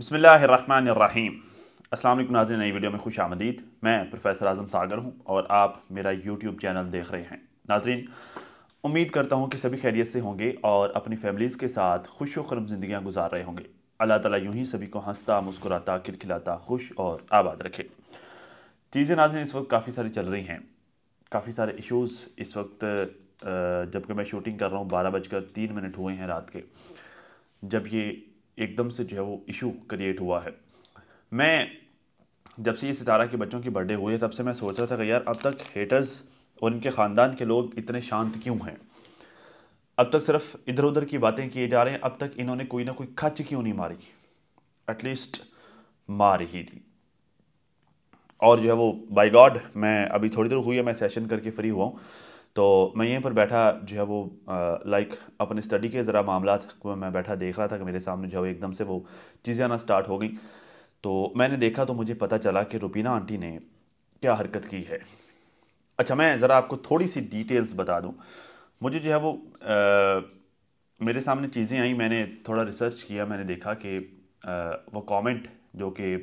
बसमीम अस्सलाम नाजिर नई वीडियो में खुश आमदीद मैं प्रोफेसर आजम सागर हूँ और आप मेरा यूट्यूब चैनल देख रहे हैं नाजरीन उम्मीद करता हूँ कि सभी खैरियत से होंगे और अपनी फैमिलीज़ के साथ खुश वरम ज़िंदियाँ गुजार रहे होंगे अल्लाह ताला यूं ही सभी को हंसता मुस्कुराता खिलखिलाता खुश और आबाद रखे चीज़ें नाजरन इस वक्त काफ़ी सारी चल रही हैं काफ़ी सारे इशूज़ इस वक्त जबकि मैं शूटिंग कर रहा हूँ बारह बजकर तीन मिनट हुए हैं रात के जब ये एकदम से जो है वो इशू क्रिएट हुआ है मैं जब से ये सितारा के बच्चों की बर्थडे हुई है तब से मैं सोच रहा था कि यार अब तक हेटर्स और इनके ख़ानदान के लोग इतने शांत क्यों हैं अब तक सिर्फ इधर उधर की बातें किए जा रहे हैं अब तक इन्होंने कोई ना कोई खच क्यों नहीं मारी एटलीस्ट मार ही दी और जो है वो बाय गॉड मैं अभी थोड़ी देर हुई है मैं सेशन करके फ्री हुआ हूँ तो मैं यहीं पर बैठा जो है वो लाइक अपने स्टडी के ज़रा मामला को मैं बैठा देख रहा था कि मेरे सामने जो है एकदम से वो चीज़ें आना स्टार्ट हो गई तो मैंने देखा तो मुझे पता चला कि रुबीना आंटी ने क्या हरकत की है अच्छा मैं ज़रा आपको थोड़ी सी डिटेल्स बता दूँ मुझे जो है वो आ, मेरे सामने चीज़ें आई मैंने थोड़ा रिसर्च किया मैंने देखा कि वो कमेंट जो कि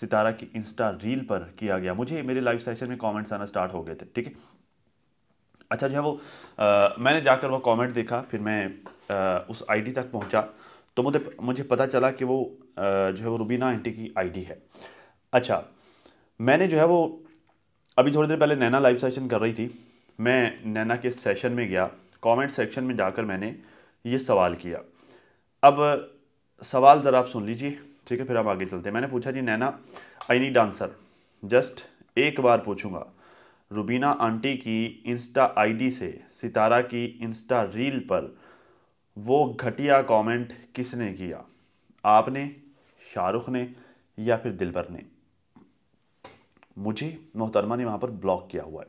सितारा की इंस्टा रील पर किया गया मुझे मेरे लाइव सेशन में कमेंट्स आना स्टार्ट हो गए थे ठीक है अच्छा जो है वो आ, मैंने जाकर वो कमेंट देखा फिर मैं आ, उस आईडी तक पहुंचा तो मुझे मुझे पता चला कि वो आ, जो है वो रुबीना आंटी की आईडी है अच्छा मैंने जो है वो अभी थोड़ी देर पहले नैना लाइव सेशन कर रही थी मैं नैना के सेशन में गया कमेंट सेक्शन में जाकर मैंने ये सवाल किया अब सवाल ज़रा आप सुन लीजिए ठीक है फिर आप आगे चलते हैं मैंने पूछा जी Naina I need answer just एक बार पूछूंगा रुबीना आंटी की इंस्टा आईडी से सितारा की इंस्टा रील पर वो घटिया कमेंट किसने किया आपने शाहरुख ने या फिर दिलबर ने मुझे मोहतरमा ने वहाँ पर ब्लॉक किया हुआ है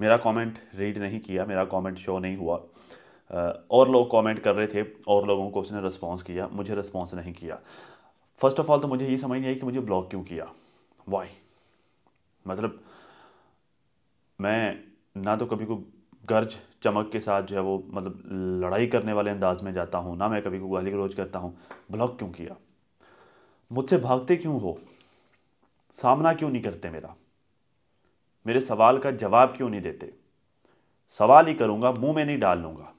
मेरा कमेंट रीड नहीं किया मेरा कमेंट शो नहीं हुआ और लोग कमेंट कर रहे थे और लोगों को उसने रिस्पॉन्स किया मुझे रिस्पॉन्स नहीं किया फर्स्ट ऑफ ऑल तो मुझे ये समझ नहीं आई कि मुझे ब्लॉक क्यों किया वाई मतलब मैं ना तो कभी को गर्ज चमक के साथ जो है वो मतलब लड़ाई करने वाले अंदाज में जाता हूँ ना मैं कभी को गाली गलोज करता हूँ ब्लॉक क्यों किया मुझसे भागते क्यों हो सामना क्यों नहीं करते मेरा मेरे सवाल का जवाब क्यों नहीं देते सवाल ही करूँगा मुंह में नहीं डाल लूँगा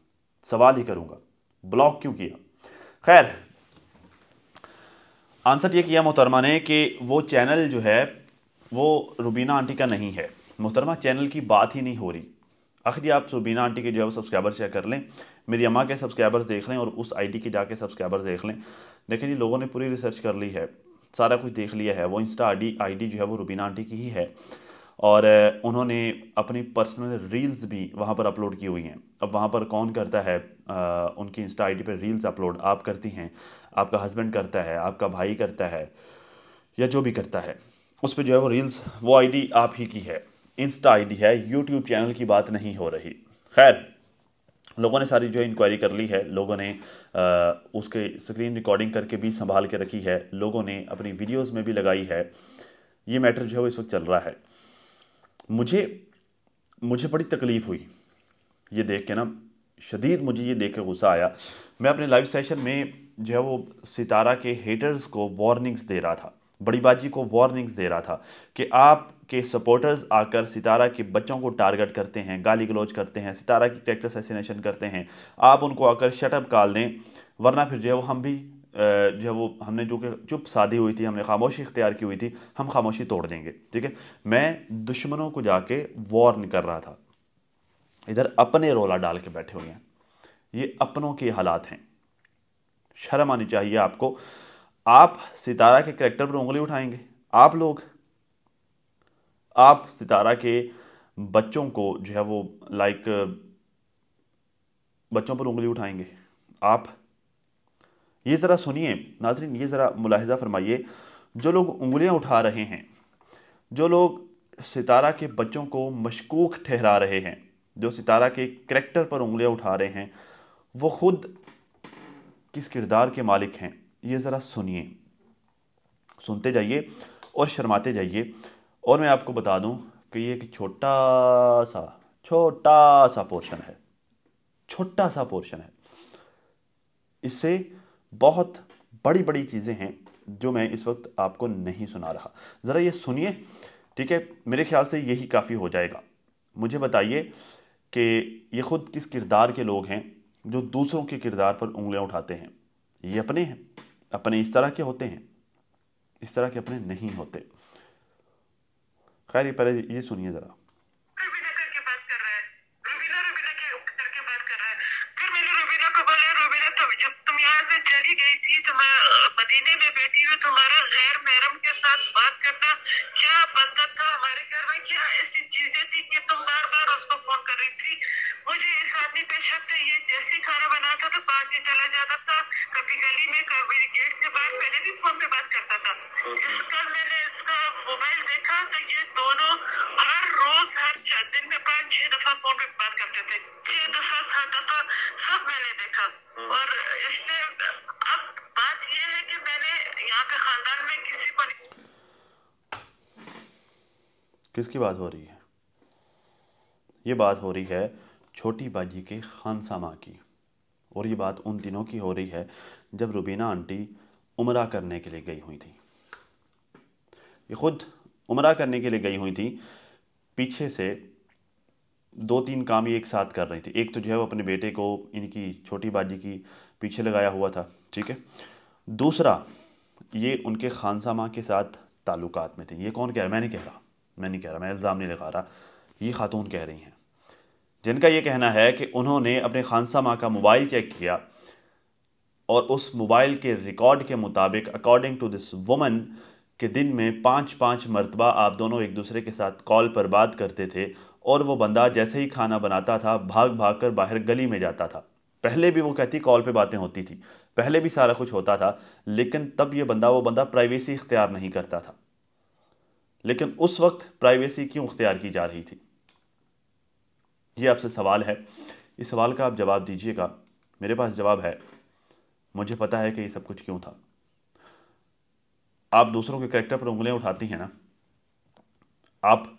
सवाल ही करूँगा ब्लॉक क्यों किया खैर आंसर ये किया मोहतरमा ने कि वो चैनल जो है वो रुबीना आंटी का नहीं है मोहतरमा चैनल की बात ही नहीं हो रही आखिरी आप सुबीना आंटी के जो है वो सब्सक्राइबर चेक कर लें मेरी अम्मा के सब्सक्राइबर्स देख लें और उस आईडी के जाके सब्सक्राइबर्स देख लें देखें जी लोगों ने पूरी रिसर्च कर ली है सारा कुछ देख लिया है वो इंस्टा आईडी आईडी जो है वो रुबीना आंटी की ही है और उन्होंने अपनी पर्सनल रील्स भी वहाँ पर अपलोड की हुई हैं अब वहाँ पर कौन करता है आ, उनकी इंस्टा आई पर रील्स अपलोड आप करती हैं आपका हस्बैंड करता है आपका भाई करता है या जो भी करता है उस पर जो है वो रील्स वो आई आप ही की है इंस्टा आईडी है यूट्यूब चैनल की बात नहीं हो रही खैर लोगों ने सारी जो है इंक्वायरी कर ली है लोगों ने आ, उसके स्क्रीन रिकॉर्डिंग करके भी संभाल के रखी है लोगों ने अपनी वीडियोस में भी लगाई है ये मैटर जो है वो इस वक्त चल रहा है मुझे मुझे बड़ी तकलीफ़ हुई ये देख के ना शदीद मुझे ये देख के गुस्सा आया मैं अपने लाइव सेशन में जो है वो सितारा के हेटर्स को वार्निंग्स दे रहा था बड़ी बाजी को वार्निंग्स दे रहा था कि आप के सपोर्टर्स आकर सितारा के बच्चों को टारगेट करते हैं गाली गलौज करते हैं सितारा की ट्रैक्टर सेसिनेशन करते हैं आप उनको आकर शटअप काल दें वरना फिर जो है वो हम भी जो है वो हमने जो कि चुप शादी हुई थी हमने खामोशी इख्तियार की हुई थी हम खामोशी तोड़ देंगे ठीक है मैं दुश्मनों को जाके वॉर्न कर रहा था इधर अपने रोला डाल के बैठे हुए हैं ये अपनों के हालात हैं शर्म आनी चाहिए आपको आप सितारा के करेक्टर पर उंगली उठाएंगे आप लोग आप सितारा के बच्चों को जो है वो लाइक बच्चों पर उंगली उठाएंगे आप ये ज़रा सुनिए नाजरीन ये ज़रा मुलाहजा फरमाइए जो लोग उंगलियां उठा रहे हैं जो लोग सितारा के बच्चों को मशकूक ठहरा रहे हैं जो सितारा के करेक्टर पर उंगलियां उठा रहे हैं वो खुद किस किरदार के मालिक हैं ये ज़रा सुनिए सुनते जाइए और शर्माते जाइए और मैं आपको बता दूं कि ये एक छोटा सा छोटा सा पोर्शन है छोटा सा पोर्शन है इससे बहुत बड़ी बड़ी चीज़ें हैं जो मैं इस वक्त आपको नहीं सुना रहा ज़रा ये सुनिए ठीक है मेरे ख्याल से यही काफ़ी हो जाएगा मुझे बताइए कि ये ख़ुद किस किरदार के लोग हैं जो दूसरों के किरदार पर उंगलियां उठाते हैं ये अपने हैं अपने इस तरह के होते हैं इस तरह के अपने नहीं होते खैर ये पहले ये सुनिए ज़रा किसकी बात हो रही है ये बात हो रही है छोटी बाजी के खानसामा की और ये बात उन दिनों की हो रही है जब रुबीना आंटी उमरा करने के लिए गई हुई थी ये ख़ुद उमरा करने के लिए गई हुई थी पीछे से दो तीन काम ही एक साथ कर रही थी एक तो जो है वो अपने बेटे को इनकी छोटी बाजी की पीछे लगाया हुआ था ठीक है दूसरा ये उनके खानसामा के साथ ताल्लुकात में थे ये कौन कह रहा है मैंने कह रहा मैं नहीं कह रहा मैं इल्ज़ाम नहीं लगा रहा ये खातून कह रही हैं जिनका ये कहना है कि उन्होंने अपने खानसा माँ का मोबाइल चेक किया और उस मोबाइल के रिकॉर्ड के मुताबिक अकॉर्डिंग टू दिस वुमन के दिन में पाँच पाँच मरतबा आप दोनों एक दूसरे के साथ कॉल पर बात करते थे और वो बंदा जैसे ही खाना बनाता था भाग भाग कर बाहर गली में जाता था पहले भी वो कहती कॉल पे बातें होती थी पहले भी सारा कुछ होता था लेकिन तब ये बंदा वो बंदा प्राइवेसी इख्तियार नहीं करता था लेकिन उस वक्त प्राइवेसी क्यों अख्तियार की जा रही थी ये आपसे सवाल है इस सवाल का आप जवाब दीजिएगा मेरे पास जवाब है मुझे पता है कि ये सब कुछ क्यों था आप दूसरों के करेक्टर पर उंगलियां उठाती हैं ना आप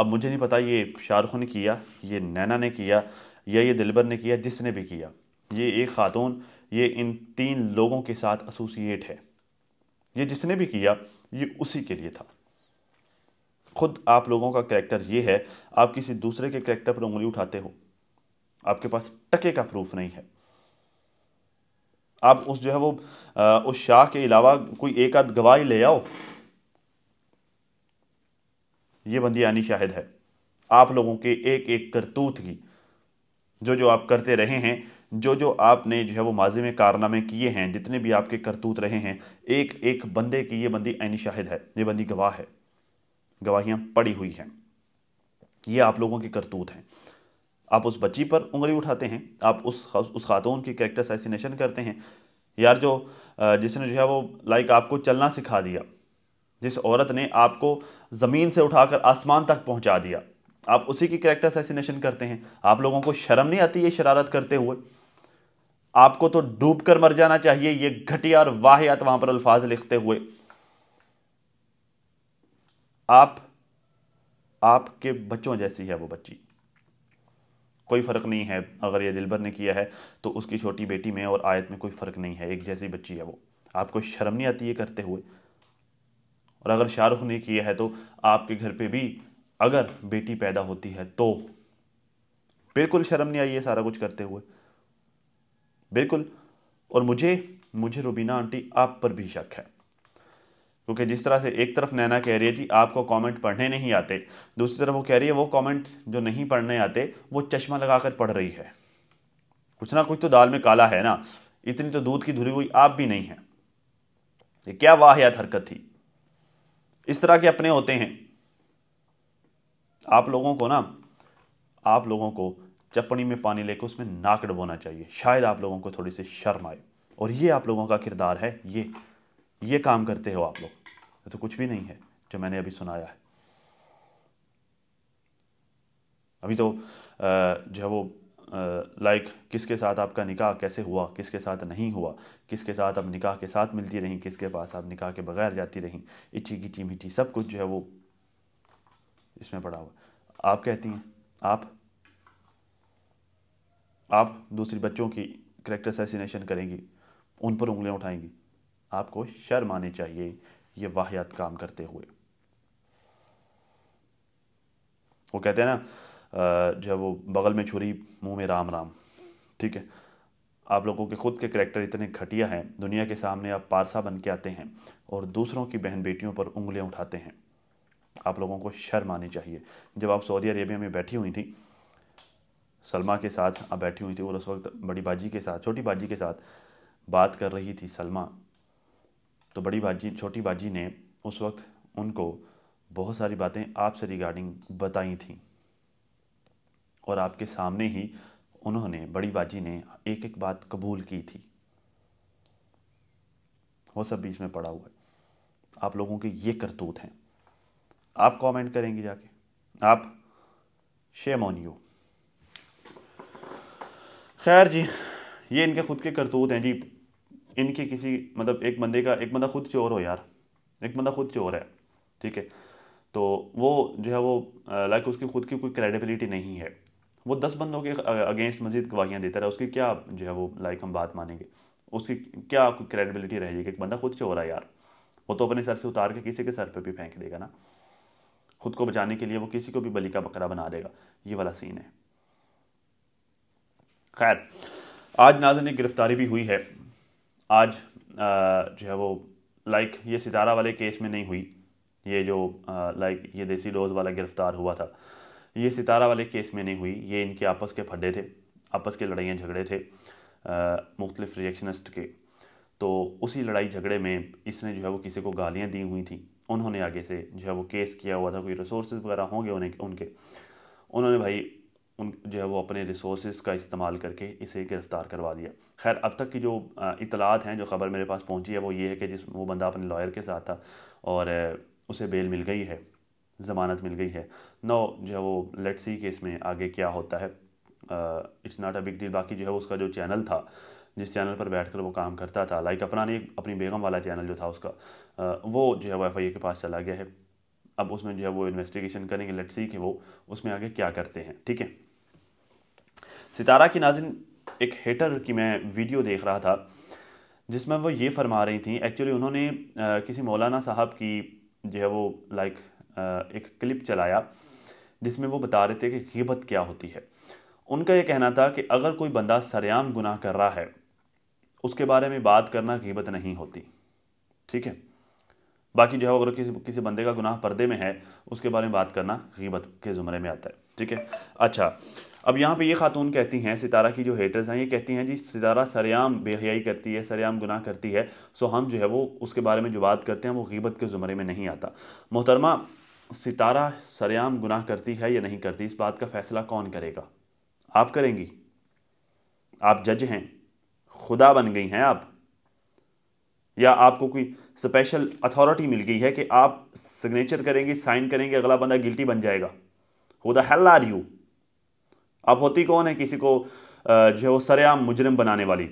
अब मुझे नहीं पता ये शाहरुख ने किया ये नैना ने किया या ये दिलबर ने किया जिसने भी किया ये एक खातून ये इन तीन लोगों के साथ एसोसिएट है ये जिसने भी किया ये उसी के लिए था खुद आप लोगों का करेक्टर ये है आप किसी दूसरे के करेक्टर पर उंगली उठाते हो आपके पास टके का प्रूफ नहीं है आप उस जो है वो आ, उस शाह के अलावा कोई एक आध गवाही ले आओ ये बंदी यानी शाहिद है आप लोगों के एक एक करतूत की जो जो आप करते रहे हैं जो जो आपने जो है वो माजी में कारनामे किए हैं जितने भी आपके करतूत रहे हैं एक एक बंदे की ये बंदी ऐनी शाहिद है ये बंदी गवाह है गवाहियां पड़ी हुई हैं ये आप लोगों की करतूत हैं आप उस बच्ची पर उंगली उठाते हैं आप उस उस खातून की करेक्टर असैसिनेशन करते हैं यार जो जिसने जो है वो लाइक आपको चलना सिखा दिया जिस औरत ने आपको ज़मीन से उठाकर आसमान तक पहुंचा दिया आप उसी की करेक्टर असैसिनेशन करते हैं आप लोगों को शर्म नहीं आती ये शरारत करते हुए आपको तो डूब कर मर जाना चाहिए ये घटिया और वाहियात वहाँ पर अल्फाज लिखते हुए आप आपके बच्चों जैसी है वो बच्ची कोई फ़र्क नहीं है अगर ये दिलबर ने किया है तो उसकी छोटी बेटी में और आयत में कोई फ़र्क नहीं है एक जैसी बच्ची है वो आपको शर्म नहीं आती है करते हुए और अगर शाहरुख ने किया है तो आपके घर पे भी अगर बेटी पैदा होती है तो बिल्कुल शर्म नहीं आई है सारा कुछ करते हुए बिल्कुल और मुझे मुझे रुबीना आंटी आप पर भी शक है क्योंकि जिस तरह से एक तरफ नैना कह रही है जी आपको कमेंट पढ़ने नहीं आते दूसरी तरफ वो कह रही है वो कमेंट जो नहीं पढ़ने आते वो चश्मा लगाकर पढ़ रही है कुछ ना कुछ तो दाल में काला है ना इतनी तो दूध की धुरी हुई आप भी नहीं है ये क्या वाहियात हरकत थी इस तरह के अपने होते हैं आप लोगों को ना आप लोगों को चपड़ी में पानी लेकर उसमें नाक डबोना चाहिए शायद आप लोगों को थोड़ी सी शर्म आए और ये आप लोगों का किरदार है ये ये काम करते हो आप लोग तो कुछ भी नहीं है जो मैंने अभी सुनाया है अभी तो जो है वो लाइक किसके साथ आपका निकाह कैसे हुआ किसके साथ नहीं हुआ किसके साथ आप निकाह के साथ मिलती रहीं किसके पास आप निकाह के बगैर जाती रहीं इची गिची मिट्टी सब कुछ जो है वो इसमें पड़ा हुआ आप कहती हैं आप आप दूसरी बच्चों की करेक्टर सेसिनेशन करेंगी उन पर उंगलियां उठाएंगी आपको शर्म आनी चाहिए ये वाहियात काम करते हुए वो कहते हैं ना जब वो बगल में छुरी मुंह में राम राम ठीक है आप लोगों के खुद के करेक्टर इतने घटिया हैं दुनिया के सामने आप पारसा बन के आते हैं और दूसरों की बहन बेटियों पर उंगलियां उठाते हैं आप लोगों को शर्म आनी चाहिए जब आप सऊदी अरेबिया में बैठी हुई थी सलमा के साथ आप बैठी हुई थी और उस वक्त बड़ी बाजी के साथ छोटी बाजी के साथ बात कर रही थी सलमा तो बड़ी बाजी छोटी बाजी ने उस वक्त उनको बहुत सारी बातें आपसे रिगार्डिंग बताई थी और आपके सामने ही उन्होंने बड़ी बाजी ने एक एक बात कबूल की थी वो सब बीच में पड़ा हुआ है आप लोगों के ये करतूत हैं आप कमेंट करेंगे जाके आप शेम ऑन यू खैर जी ये इनके खुद के करतूत हैं जी इनके किसी मतलब एक बंदे का एक बंदा खुद चोर हो यार एक बंदा खुद चोर है ठीक है तो वो जो है वो लाइक उसकी खुद की कोई क्रेडिबिलिटी नहीं है वो दस बंदों के अगेंस्ट मजीद गवाहियाँ देता रहा उसकी क्या जो है वो लाइक हम बात मानेंगे उसकी क्या क्रेडिबिलिटी रहेगी कि एक बंदा खुद चोर है यार वो तो अपने सर से उतार के किसी के सर पर भी फेंक देगा ना खुद को बचाने के लिए वो किसी को भी बली का बकरा बना देगा ये वाला सीन है खैर आज नाजन एक गिरफ्तारी भी हुई है आज जो है वो लाइक ये सितारा वाले केस में नहीं हुई ये जो लाइक ये देसी डोज वाला गिरफ्तार हुआ था ये सितारा वाले केस में नहीं हुई ये इनके आपस के फड्डे थे आपस के लड़ाइयाँ झगड़े थे मुख्तलिफ रिएक्शनिस्ट के तो उसी लड़ाई झगड़े में इसने जो है वो किसी को गालियाँ दी हुई थी उन्होंने आगे से जो है वो केस किया हुआ था कोई रिसोर्स वगैरह होंगे उन्हें उनके उन्होंने भाई उन जो है वो अपने रिसोर्स का इस्तेमाल करके इसे गिरफ़्तार करवा दिया खैर अब तक की जो इतलात हैं जो ख़बर मेरे पास पहुंची है वो ये है कि जिस वो बंदा अपने लॉयर के साथ था और उसे बेल मिल गई है ज़मानत मिल गई है नौ जो है वो लेट सी कि इसमें आगे क्या होता है it's not a big deal बाकी जो है उसका जो चैनल था जिस चैनल पर बैठकर वो काम करता था लाइक अपना नहीं अपनी बेगम वाला चैनल जो था उसका आ, वो जो है वो एफ के पास चला गया है अब उसमें जो है वो इन्वेस्टिगेशन करेंगे लेट्स सी कि वो उसमें आगे क्या करते हैं ठीक है सितारा की नाजिन एक हेटर की मैं वीडियो देख रहा था जिसमें वो ये फरमा रही थी एक्चुअली उन्होंने किसी मौलाना साहब की जो है वो लाइक एक क्लिप चलाया जिसमें वो बता रहे थे कि गिबत क्या होती है उनका ये कहना था कि अगर कोई बंदा सरेआम गुनाह कर रहा है उसके बारे में बात करना गिबत नहीं होती ठीक है बाकी जो है अगर किसी किसी बंदे का गुनाह पर्दे में है उसके बारे में बात करना गिबत के ज़ुमरे में आता है ठीक है अच्छा अब यहाँ पे ये खातून कहती हैं सितारा की जो हेटर्स हैं ये कहती हैं जी सितारा सरेआम बेहयाई करती है सरेआम गुनाह करती है सो हम जो है वो उसके बारे में जो बात करते हैं वो गीबत के ज़ुमरे में नहीं आता मोहतरमा सितारा सरेआम गुनाह करती है या नहीं करती इस बात का फैसला कौन करेगा आप करेंगी आप जज हैं खुदा बन गई हैं आप या आपको कोई स्पेशल अथॉरिटी मिल गई है कि आप सिग्नेचर करेंगे साइन करेंगे अगला बंदा गिल्टी बन जाएगा who the hell are you अब होती कौन है किसी को जो है वो सरेआम मुजरम बनाने वाली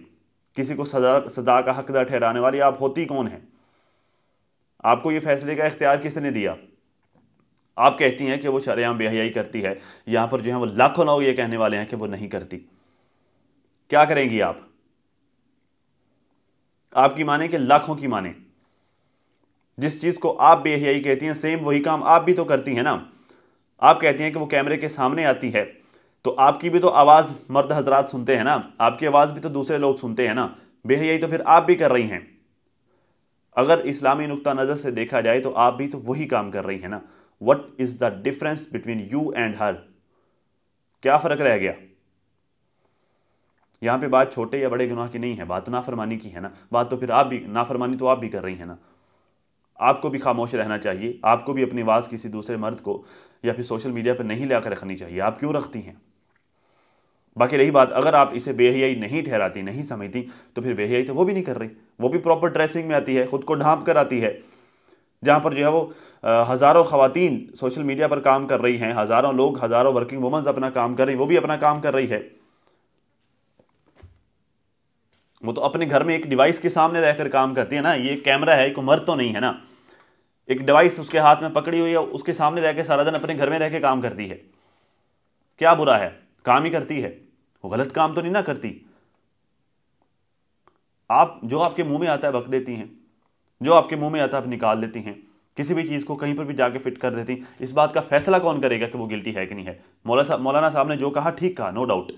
किसी को सजा सजा का हकदार ठहराने वाली आप होती कौन है आपको ये फैसले का इख्तियार किसने दिया आप कहती हैं कि वो शरेआम बेहयाई करती है यहाँ पर जो है वो लाखों लोग ये कहने वाले हैं कि वो नहीं करती क्या करेंगी आप आपकी माने कि लाखों की माने जिस चीज़ को आप बेहयाई कहती हैं सेम वही काम आप भी तो करती हैं ना आप कहती हैं कि वो कैमरे के सामने आती है तो आपकी भी तो आवाज़ मर्द हजरात सुनते हैं ना आपकी आवाज़ भी तो दूसरे लोग सुनते हैं ना बेह यही तो फिर आप भी कर रही हैं अगर इस्लामी नुकता नज़र से देखा जाए तो आप भी तो वही काम कर रही हैं ना what is the difference between you and her क्या फ़र्क रह गया यहाँ पे बात छोटे या बड़े गुनाह की नहीं है बात तो नाफरमानी की है ना बात तो फिर आप भी नाफरमानी तो आप भी कर रही हैं ना आपको भी खामोश रहना चाहिए आपको भी अपनी आवाज़ किसी दूसरे मर्द को या फिर सोशल मीडिया पर नहीं ला रखनी चाहिए आप क्यों रखती हैं बाकी रही बात अगर आप इसे बेहियाई नहीं ठहराती नहीं समझती तो फिर बेहयाई तो वो भी नहीं कर रही वो भी प्रॉपर ड्रेसिंग में आती है ख़ुद को ढांप कर आती है जहाँ पर जो है वो हज़ारों खातन सोशल मीडिया पर काम कर रही हैं हज़ारों लोग हज़ारों वर्किंग वुमेंस अपना काम कर रही वो भी अपना काम कर रही है वो तो अपने घर में एक डिवाइस के सामने रहकर काम करती है ना ये कैमरा है कोई मर्द तो नहीं है ना एक डिवाइस उसके हाथ में पकड़ी हुई है उसके सामने रहकर सारा दिन अपने घर में रह काम करती है क्या बुरा है काम ही करती है वो गलत काम तो नहीं ना करती आप जो आपके मुंह में आता है बक देती हैं जो आपके मुंह में आता है आप निकाल देती हैं किसी भी चीज़ को कहीं पर भी जाके फिट कर देती इस बात का फैसला कौन करेगा कि वो गिल्टी है कि नहीं है मौला साहब मौलाना साहब ने जो कहा ठीक कहा नो डाउट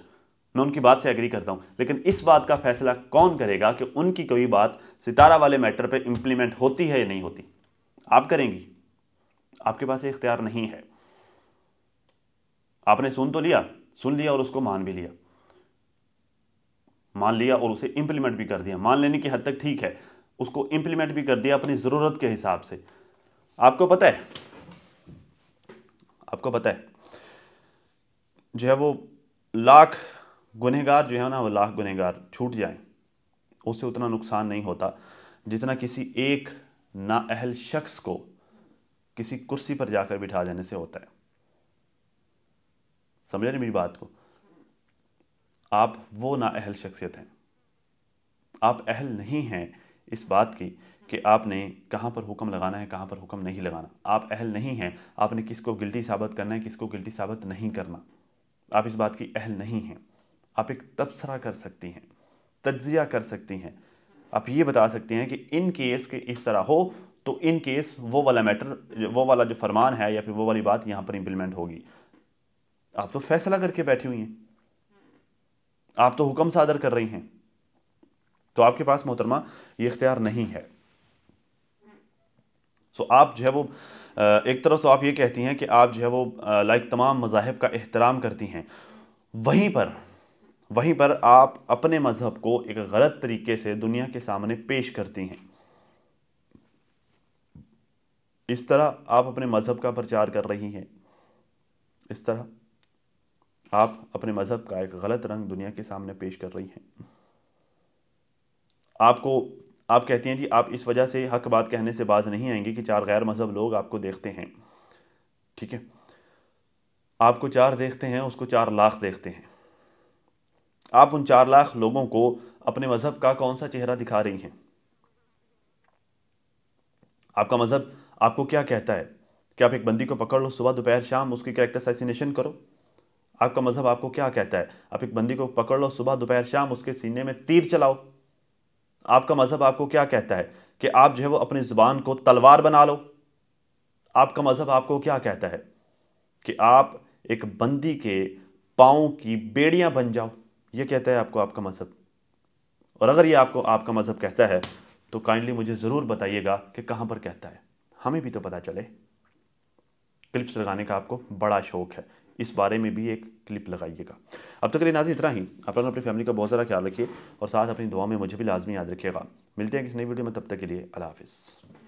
मैं उनकी बात से एग्री करता हूँ लेकिन इस बात का फैसला कौन करेगा कि उनकी कोई बात सितारा वाले मैटर पर इम्प्लीमेंट होती है या नहीं होती आप करेंगी आपके पास ये इख्तियार नहीं है आपने सुन तो लिया सुन लिया और उसको मान भी लिया मान लिया और उसे इंप्लीमेंट भी कर दिया मान लेने की हद तक ठीक है उसको इंप्लीमेंट भी कर दिया अपनी ज़रूरत के हिसाब से आपको पता है आपको पता है जो है वो लाख गुनहगार जो है ना वो लाख गुनहगार छूट जाए उससे उतना नुकसान नहीं होता जितना किसी एक नाअहल शख्स को किसी कुर्सी पर जाकर बिठा देने से होता है समझ रहे मेरी बात को आप वो ना अहल शख्सियत हैं आप अहल नहीं हैं इस बात की कि आपने कहाँ पर हुक्म लगाना है कहाँ पर हुक्म नहीं लगाना आप अहल नहीं हैं आपने किसको गिल्टी साबित करना है किसको गिल्टी साबित नहीं करना आप इस बात की अहल नहीं हैं आप एक तबसरा कर सकती हैं तज्जिया कर सकती हैं आप ये बता सकती हैं कि इन केस के इस तरह हो तो इन केस वो वाला मैटर वो वाला जो फरमान है या फिर वो वाली बात यहाँ पर इम्प्लीमेंट होगी आप तो फैसला करके बैठी हुई हैं आप तो हुक्म सादर कर रही हैं तो आपके पास मोहतरमा ये इख्तियार नहीं है सो आप जो है वो एक तरफ तो आप ये कहती हैं कि आप जो है वो लाइक तमाम मजाहब का एहतराम करती हैं वहीं पर वहीं पर आप अपने मज़हब को एक गलत तरीके से दुनिया के सामने पेश करती हैं इस तरह आप अपने मज़हब का प्रचार कर रही हैं इस तरह आप अपने मज़हब का एक गलत रंग दुनिया के सामने पेश कर रही हैं आपको आप कहती हैं जी आप इस वजह से हक बात कहने से बाज नहीं आएंगे कि चार गैर मज़हब लोग आपको देखते हैं ठीक है आपको चार देखते हैं उसको चार लाख देखते हैं आप उन चार लाख लोगों को अपने मज़हब का कौन सा चेहरा दिखा रही हैं आपका मज़हब आपको क्या कहता है कि आप एक बंदी को पकड़ लो सुबह दोपहर शाम उसकी करेक्टर असैसिनेशन करो आपका मजहब आपको क्या कहता है आप एक बंदी को पकड़ लो सुबह दोपहर शाम उसके सीने में तीर चलाओ आपका मजहब आपको क्या कहता है कि आप जो है वो अपनी ज़ुबान को तलवार बना लो आपका मजहब आपको क्या कहता है कि आप एक बंदी के पाओ की बेड़ियां बन जाओ ये कहता है आपको आपका मजहब और अगर ये आपको आपका मजहब कहता है तो काइंडली मुझे ज़रूर बताइएगा कि कहां पर कहता है हमें भी तो पता चले क्लिप्स लगाने का आपको बड़ा शौक है इस बारे में भी एक क्लिप लगाइएगा अब तक लिए नाजी इतना ही आप लोग अपनी फैमिली का बहुत सारा ख्याल रखिए और साथ अपनी दुआ में मुझे भी लाजमी याद रखिएगा मिलते हैं किसी नई वीडियो में तब तक के लिए अला हाफ़